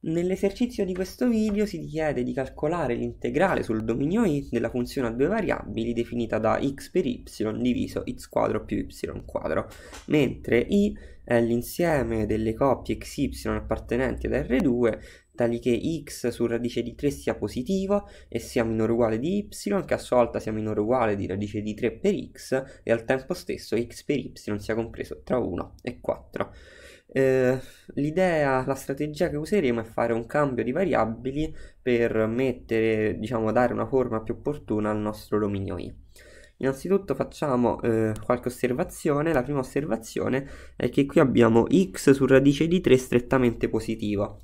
Nell'esercizio di questo video si chiede di calcolare l'integrale sul dominio i della funzione a due variabili definita da x per y diviso x quadro più y quadro, mentre i è l'insieme delle coppie xy appartenenti ad R2 tali che x sul radice di 3 sia positivo e sia minore o uguale di y, che a sua volta sia minore o uguale di radice di 3 per x e al tempo stesso x per y sia compreso tra 1 e 4. Eh, l'idea, la strategia che useremo è fare un cambio di variabili per mettere, diciamo, dare una forma più opportuna al nostro dominio I. Innanzitutto facciamo eh, qualche osservazione. La prima osservazione è che qui abbiamo x su radice di 3 strettamente positivo.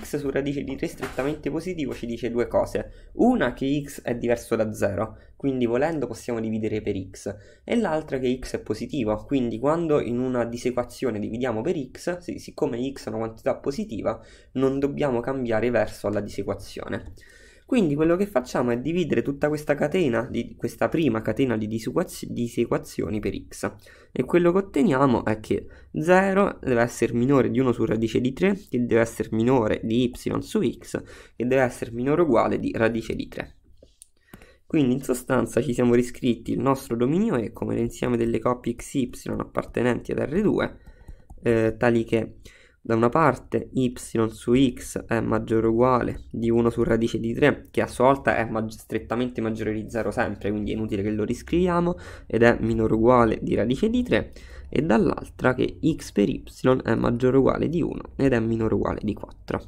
x su radice di 3 strettamente positivo ci dice due cose. Una che x è diverso da 0, quindi volendo possiamo dividere per x. E l'altra che x è positivo, quindi quando in una disequazione dividiamo per x, siccome x è una quantità positiva, non dobbiamo cambiare verso alla disequazione. Quindi quello che facciamo è dividere tutta questa catena, di, questa prima catena di disequazioni per x. E quello che otteniamo è che 0 deve essere minore di 1 su radice di 3, che deve essere minore di y su x, che deve essere minore o uguale di radice di 3. Quindi in sostanza ci siamo riscritti il nostro dominio E come l'insieme delle coppie XY appartenenti ad R2, eh, tali che da una parte y su x è maggiore o uguale di 1 su radice di 3, che a sua volta è mag- strettamente maggiore di 0 sempre, quindi è inutile che lo riscriviamo, ed è minore o uguale di radice di 3, e dall'altra che x per y è maggiore o uguale di 1 ed è minore o uguale di 4.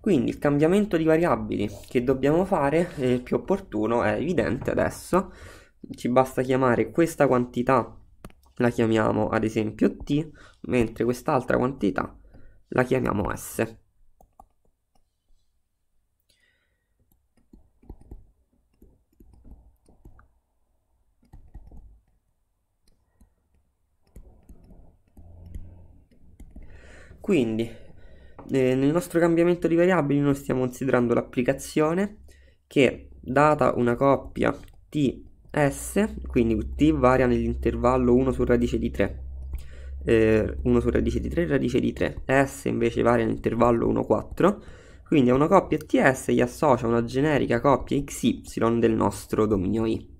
Quindi il cambiamento di variabili che dobbiamo fare, eh, il più opportuno, è evidente adesso, ci basta chiamare questa quantità la chiamiamo ad esempio t, mentre quest'altra quantità la chiamiamo s. Quindi eh, nel nostro cambiamento di variabili noi stiamo considerando l'applicazione che data una coppia t S, quindi t varia nell'intervallo 1 su radice di 3, eh, su radice di 3, radice di 3, S invece varia nell'intervallo 1, 4, quindi a una coppia TS gli associa una generica coppia XY del nostro dominio I.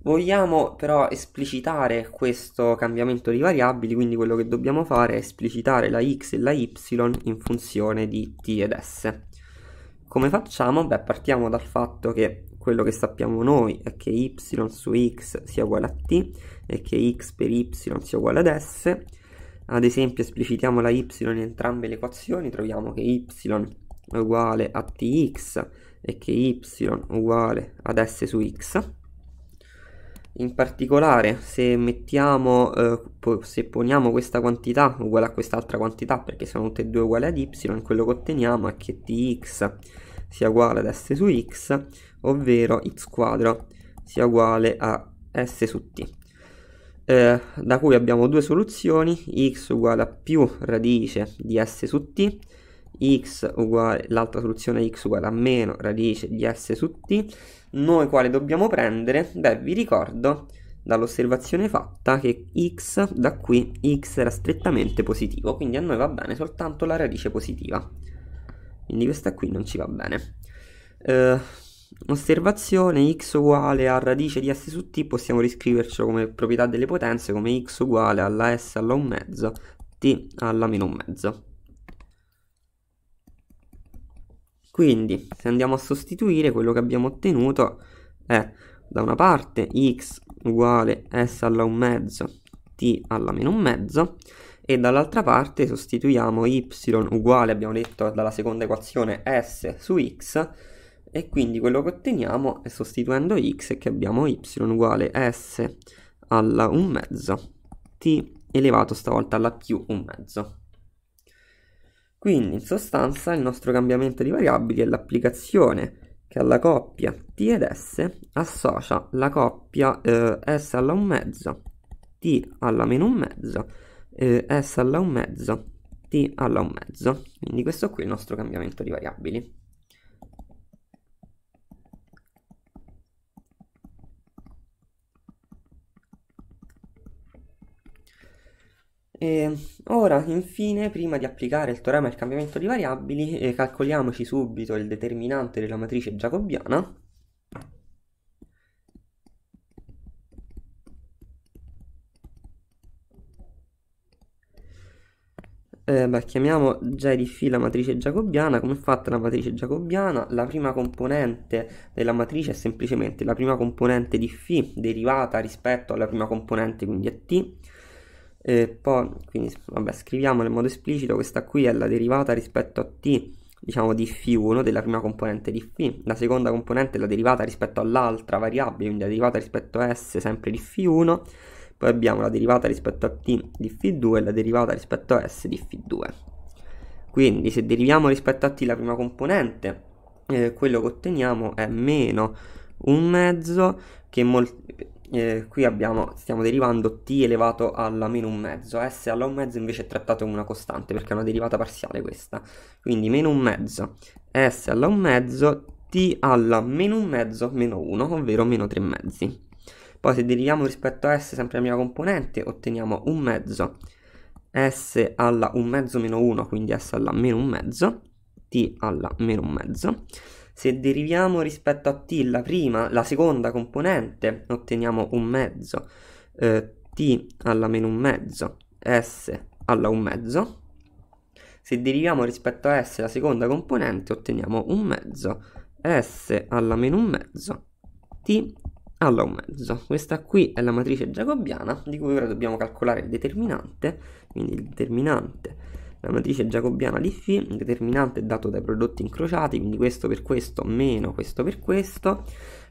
Vogliamo però esplicitare questo cambiamento di variabili, quindi quello che dobbiamo fare è esplicitare la x e la y in funzione di t ed s. Come facciamo? Beh, partiamo dal fatto che quello che sappiamo noi è che y su x sia uguale a t e che x per y sia uguale ad s. Ad esempio esplicitiamo la y in entrambe le equazioni, troviamo che y è uguale a tx e che y è uguale ad s su x. In particolare se mettiamo, eh, se poniamo questa quantità uguale a quest'altra quantità perché sono tutte e due uguali ad y, quello che otteniamo è che tx sia uguale ad s su x, ovvero x quadro sia uguale a s su t. Eh, da cui abbiamo due soluzioni, x uguale a più radice di s su t, x uguale, l'altra soluzione x uguale a meno radice di s su t, noi quale dobbiamo prendere? Beh, vi ricordo dall'osservazione fatta che x da qui x era strettamente positivo, quindi a noi va bene soltanto la radice positiva. Quindi questa qui non ci va bene. Eh, osservazione x uguale a radice di s su t possiamo riscriverci come proprietà delle potenze come x uguale alla s alla 1 mezzo t alla meno 1 mezzo. Quindi se andiamo a sostituire quello che abbiamo ottenuto è da una parte x uguale s alla 1 mezzo t alla meno 1 mezzo e dall'altra parte sostituiamo y uguale, abbiamo detto, dalla seconda equazione s su x e quindi quello che otteniamo è sostituendo x è che abbiamo y uguale s alla 1 mezzo t elevato stavolta alla più 1 mezzo. Quindi in sostanza il nostro cambiamento di variabili è l'applicazione che alla coppia t ed s associa la coppia eh, s alla 1 mezzo, t alla meno 1 mezzo eh, s alla 1 mezzo t alla 1 mezzo quindi questo qui è il nostro cambiamento di variabili E ora, infine, prima di applicare il teorema al cambiamento di variabili, eh, calcoliamoci subito il determinante della matrice giacobiana eh, beh, chiamiamo J di φ la matrice giacobiana, come è fatta la matrice giacobiana? La prima componente della matrice è semplicemente la prima componente di φ derivata rispetto alla prima componente, quindi a t. E poi, quindi, vabbè, scriviamola in modo esplicito, questa qui è la derivata rispetto a t, diciamo di φ1 della prima componente di φ, la seconda componente è la derivata rispetto all'altra variabile, quindi la derivata rispetto a s sempre di φ1 poi abbiamo la derivata rispetto a t di φ2 e la derivata rispetto a s di φ2. Quindi se deriviamo rispetto a t la prima componente, eh, quello che otteniamo è meno un mezzo che eh, qui abbiamo, stiamo derivando t elevato alla meno un mezzo, s alla un mezzo invece è trattato come una costante perché è una derivata parziale questa, quindi meno un mezzo, s alla un mezzo, t alla meno un mezzo meno 1, ovvero meno 3 mezzi. Poi se deriviamo rispetto a s sempre la prima componente otteniamo un mezzo s alla un mezzo meno 1, quindi s alla meno un mezzo, t alla meno un mezzo. Se deriviamo rispetto a t la prima, la seconda componente, otteniamo un mezzo, eh, t alla meno un mezzo, s alla un mezzo. Se deriviamo rispetto a s la seconda componente, otteniamo un mezzo, s alla meno un mezzo, t alla un mezzo. Questa qui è la matrice giacobiana di cui ora dobbiamo calcolare il determinante, quindi il determinante la matrice giacobiana di φ, il determinante è dato dai prodotti incrociati, quindi questo per questo meno questo per questo,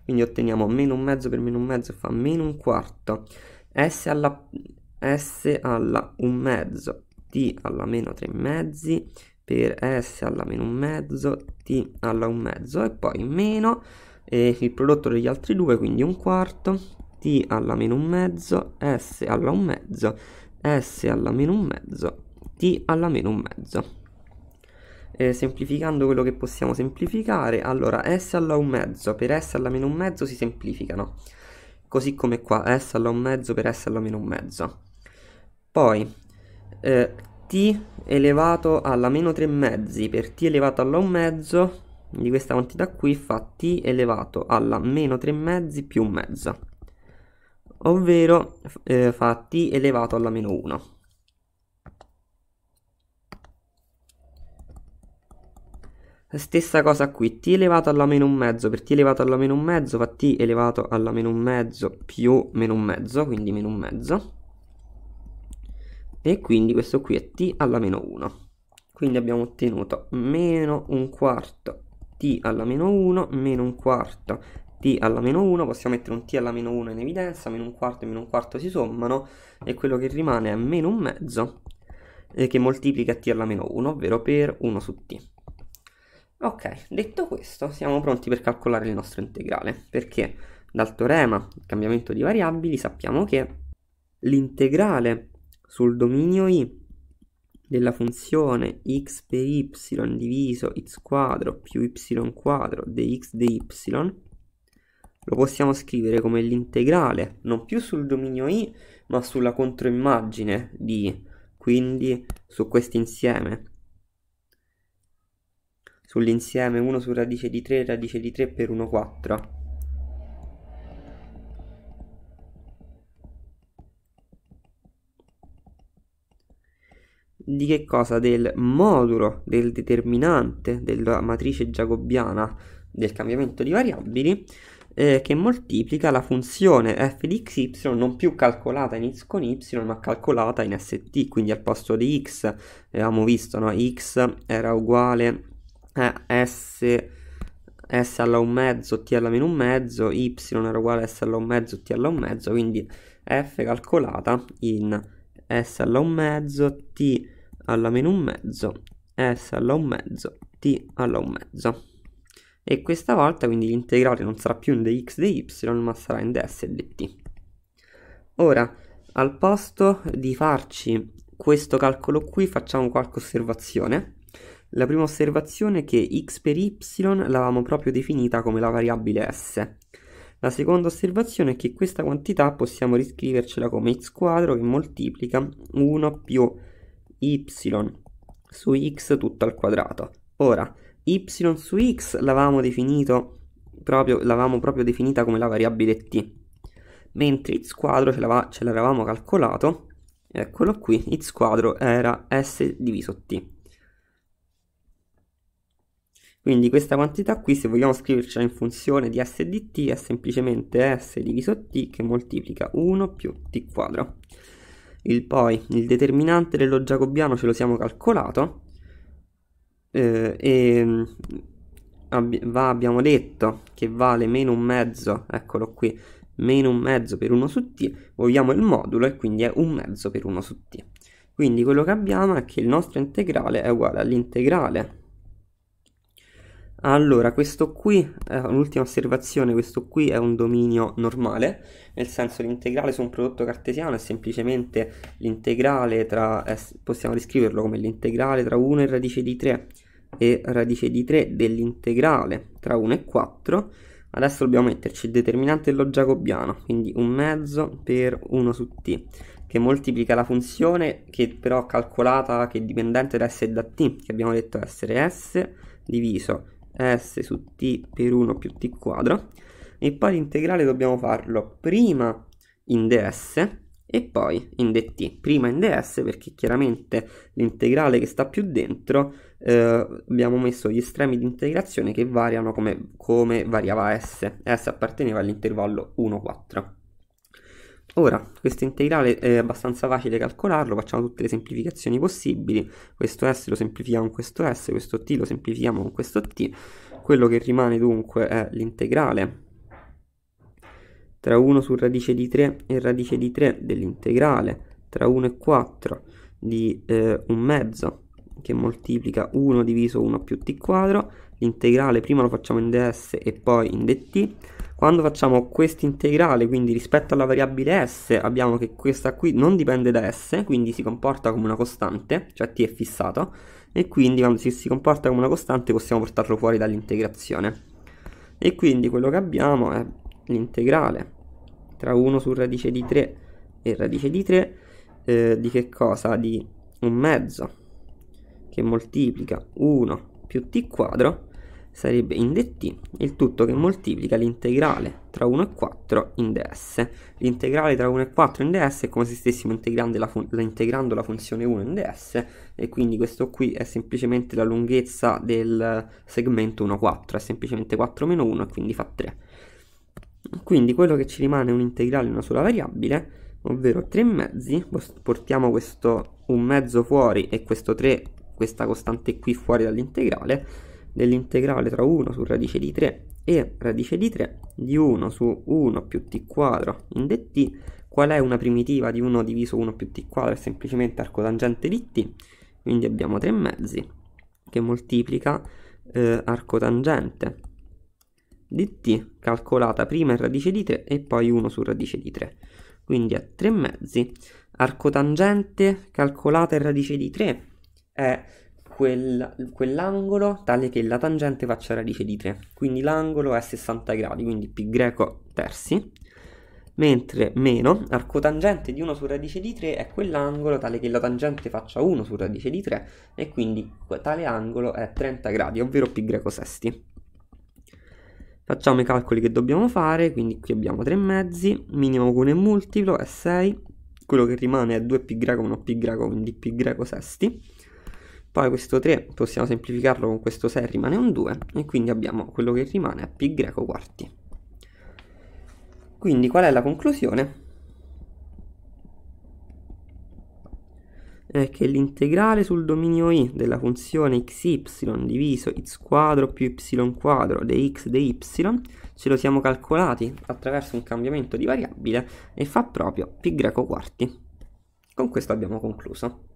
quindi otteniamo meno un mezzo per meno un mezzo fa meno un quarto, s alla, s alla un mezzo, t alla meno tre mezzi, per s alla meno un mezzo, t alla un mezzo e poi meno e il prodotto degli altri due, quindi un quarto, t alla meno un mezzo, s alla un mezzo, s alla meno un mezzo, t alla meno un mezzo. Eh, semplificando quello che possiamo semplificare, allora s alla un mezzo per s alla meno un mezzo si semplificano, così come qua s alla un mezzo per s alla meno un mezzo. Poi eh, t elevato alla meno 3 mezzi per t elevato alla un mezzo di questa quantità qui fa t elevato alla meno 3 mezzi più mezza ovvero eh, fa t elevato alla meno 1 stessa cosa qui t elevato alla meno un mezzo per t elevato alla meno un mezzo fa t elevato alla meno un mezzo più meno un mezzo quindi meno un mezzo e quindi questo qui è t alla meno 1 quindi abbiamo ottenuto meno un quarto t alla meno 1 meno un quarto t alla meno 1, possiamo mettere un t alla meno 1 in evidenza, meno un quarto e meno un quarto si sommano e quello che rimane è meno un mezzo eh, che moltiplica t alla meno 1, ovvero per 1 su t. Ok, detto questo siamo pronti per calcolare il nostro integrale, perché dal teorema del cambiamento di variabili sappiamo che l'integrale sul dominio i della funzione x per y diviso x quadro più y quadro dx dy lo possiamo scrivere come l'integrale non più sul dominio i ma sulla controimmagine di i quindi su questo insieme sull'insieme 1 su radice di 3 radice di 3 per 1 4 di che cosa? Del modulo, del determinante della matrice giacobbiana del cambiamento di variabili eh, che moltiplica la funzione f di xy non più calcolata in x con y ma calcolata in st, quindi al posto di x eh, avevamo visto no? x era uguale a s s alla un mezzo, t alla meno un mezzo, y era uguale a s alla un mezzo, t alla un mezzo, quindi f calcolata in s alla un mezzo, t alla meno un mezzo, S alla un mezzo, T alla un mezzo. E questa volta quindi l'integrale non sarà più in dx dy ma sarà in ds e dt. Ora, al posto di farci questo calcolo qui facciamo qualche osservazione. La prima osservazione è che x per y l'avevamo proprio definita come la variabile s. La seconda osservazione è che questa quantità possiamo riscrivercela come x quadro che moltiplica 1 più y su x tutto al quadrato. Ora, y su x l'avevamo definito proprio, l'avevamo proprio definita come la variabile t, mentre x quadro ce l'avevamo calcolato, eccolo qui, x quadro era s diviso t. Quindi questa quantità qui, se vogliamo scrivercela in funzione di s di t, è semplicemente s diviso t che moltiplica 1 più t quadro. Il poi il determinante dello giacobiano ce lo siamo calcolato eh, e mm, ab- va, abbiamo detto che vale meno un mezzo, eccolo qui, meno un mezzo per 1 su t, vogliamo il modulo e quindi è un mezzo per 1 su t. Quindi quello che abbiamo è che il nostro integrale è uguale all'integrale allora, questo qui, eh, l'ultima osservazione, questo qui è un dominio normale, nel senso l'integrale su un prodotto cartesiano è semplicemente l'integrale tra, eh, possiamo descriverlo come l'integrale tra 1 e radice di 3 e radice di 3 dell'integrale tra 1 e 4. Adesso dobbiamo metterci il determinante dello giacobiano, quindi un mezzo per 1 su t, che moltiplica la funzione che però calcolata, che è dipendente da s e da t, che abbiamo detto essere s diviso s su t per 1 più t quadro e poi l'integrale dobbiamo farlo prima in ds e poi in dt, prima in ds perché chiaramente l'integrale che sta più dentro eh, abbiamo messo gli estremi di integrazione che variano come, come variava s, s apparteneva all'intervallo 1,4. Ora, questo integrale è abbastanza facile calcolarlo, facciamo tutte le semplificazioni possibili, questo s lo semplifichiamo con questo s, questo t lo semplifichiamo con questo t, quello che rimane dunque è l'integrale tra 1 su radice di 3 e radice di 3 dell'integrale tra 1 e 4 di eh, un mezzo che moltiplica 1 diviso 1 più t quadro, l'integrale prima lo facciamo in ds e poi in dt, quando facciamo questa integrale, quindi rispetto alla variabile s, abbiamo che questa qui non dipende da s, quindi si comporta come una costante, cioè t è fissato, e quindi quando si, si comporta come una costante possiamo portarlo fuori dall'integrazione. E quindi quello che abbiamo è l'integrale tra 1 su radice di 3 e radice di 3 eh, di che cosa? Di un mezzo che moltiplica 1 più t quadro sarebbe in dt, il tutto che moltiplica l'integrale tra 1 e 4 in ds. L'integrale tra 1 e 4 in ds è come se stessimo integrando la, fun- integrando la funzione 1 in ds e quindi questo qui è semplicemente la lunghezza del segmento 1, 4, è semplicemente 4 meno 1 e quindi fa 3. Quindi quello che ci rimane è un integrale in una sola variabile, ovvero 3 mezzi, portiamo questo 1 mezzo fuori e questo 3, questa costante qui fuori dall'integrale dell'integrale tra 1 su radice di 3 e radice di 3 di 1 su 1 più t quadro in dt, qual è una primitiva di 1 diviso 1 più t quadro? È semplicemente arco tangente di t, quindi abbiamo 3 mezzi che moltiplica eh, arco tangente di t calcolata prima in radice di 3 e poi 1 su radice di 3. Quindi è 3 mezzi arco tangente calcolata in radice di 3 è quel, quell'angolo tale che la tangente faccia radice di 3, quindi l'angolo è 60 gradi, quindi pi greco terzi, mentre meno arcotangente di 1 su radice di 3 è quell'angolo tale che la tangente faccia 1 su radice di 3 e quindi tale angolo è 30 gradi, ovvero pi greco sesti. Facciamo i calcoli che dobbiamo fare, quindi qui abbiamo 3 mezzi, minimo con il multiplo è 6, quello che rimane è 2π greco 1π greco, quindi pi greco sesti poi questo 3 possiamo semplificarlo con questo 6 rimane un 2 e quindi abbiamo quello che rimane a pi greco quarti. Quindi qual è la conclusione? È che l'integrale sul dominio i della funzione xy diviso x quadro più y quadro dx dy ce lo siamo calcolati attraverso un cambiamento di variabile e fa proprio pi greco quarti. Con questo abbiamo concluso.